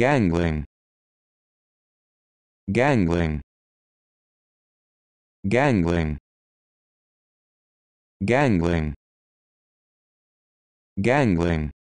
gangling gangling gangling gangling gangling